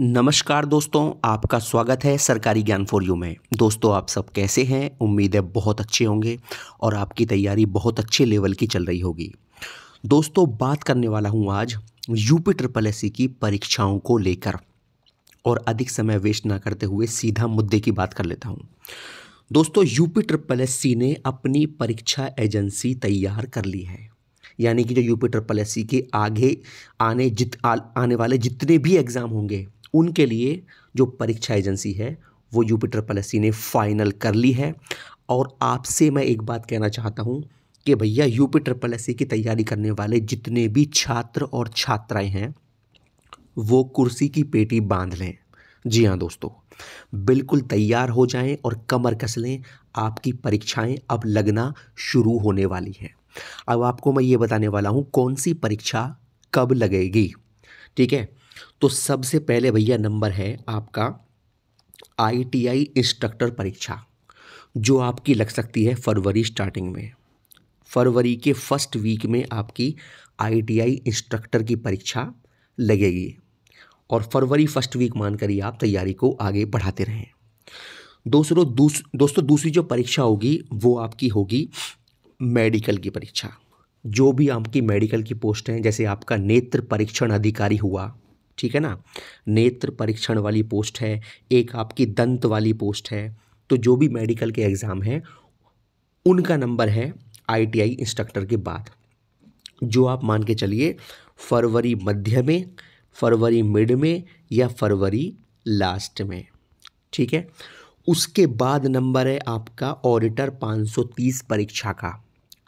नमस्कार दोस्तों आपका स्वागत है सरकारी ज्ञान फॉर यू में दोस्तों आप सब कैसे हैं उम्मीद है बहुत अच्छे होंगे और आपकी तैयारी बहुत अच्छे लेवल की चल रही होगी दोस्तों बात करने वाला हूं आज यूपी ट्रिपल एस की परीक्षाओं को लेकर और अधिक समय वेस्ट ना करते हुए सीधा मुद्दे की बात कर लेता हूँ दोस्तों यूपी ट्रिपल एस ने अपनी परीक्षा एजेंसी तैयार कर ली है यानी कि जो यूपी ट्रिपल एस के आगे आने जित आ, आने वाले जितने भी एग्ज़ाम होंगे उनके लिए जो परीक्षा एजेंसी है वो जुपिटर प्लसी ने फाइनल कर ली है और आपसे मैं एक बात कहना चाहता हूँ कि भैया यूपिटर ट्रिपल की तैयारी करने वाले जितने भी छात्र और छात्राएं हैं वो कुर्सी की पेटी बांध लें जी हाँ दोस्तों बिल्कुल तैयार हो जाएं और कमर कस लें आपकी परीक्षाएं अब लगना शुरू होने वाली हैं अब आपको मैं ये बताने वाला हूँ कौन सी परीक्षा कब लगेगी ठीक है तो सबसे पहले भैया नंबर है आपका आईटीआई इंस्ट्रक्टर परीक्षा जो आपकी लग सकती है फरवरी स्टार्टिंग में फरवरी के फर्स्ट वीक में आपकी आईटीआई इंस्ट्रक्टर की परीक्षा लगेगी और फरवरी फर्स्ट वीक मानकर ही आप तैयारी को आगे बढ़ाते रहें दूसरों दूस, दोस्तों दूसरी जो परीक्षा होगी वो आपकी होगी मेडिकल की परीक्षा जो भी आपकी मेडिकल की पोस्ट हैं जैसे आपका नेत्र परीक्षण अधिकारी हुआ ठीक है ना नेत्र परीक्षण वाली पोस्ट है एक आपकी दंत वाली पोस्ट है तो जो भी मेडिकल के एग्ज़ाम हैं उनका नंबर है आईटीआई इंस्ट्रक्टर के बाद जो आप मान के चलिए फरवरी मध्य में फरवरी मिड में या फरवरी लास्ट में ठीक है उसके बाद नंबर है आपका ऑडिटर 530 परीक्षा का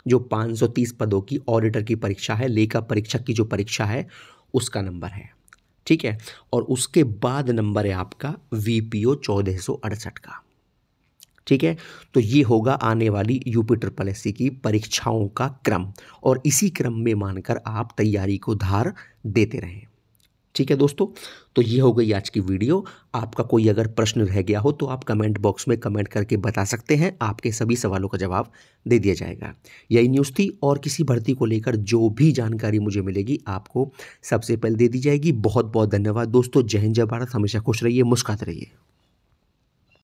जो 530 पदों की ऑडिटर की परीक्षा है लेखा परीक्षक की जो परीक्षा है उसका नंबर है ठीक है और उसके बाद नंबर है आपका वी पी ओ चौदह सौ अड़सठ का ठीक है तो ये होगा आने वाली यूपी ट्रिपल एस की परीक्षाओं का क्रम और इसी क्रम में मानकर आप तैयारी को धार देते रहें ठीक है दोस्तों तो ये हो गई आज की वीडियो आपका कोई अगर प्रश्न रह गया हो तो आप कमेंट बॉक्स में कमेंट करके बता सकते हैं आपके सभी सवालों का जवाब दे दिया जाएगा यही न्यूज़ थी और किसी भर्ती को लेकर जो भी जानकारी मुझे मिलेगी आपको सबसे पहले दे दी जाएगी बहुत बहुत धन्यवाद दोस्तों जय हिंद जय भारत हमेशा खुश रहिए मुस्कात रहिए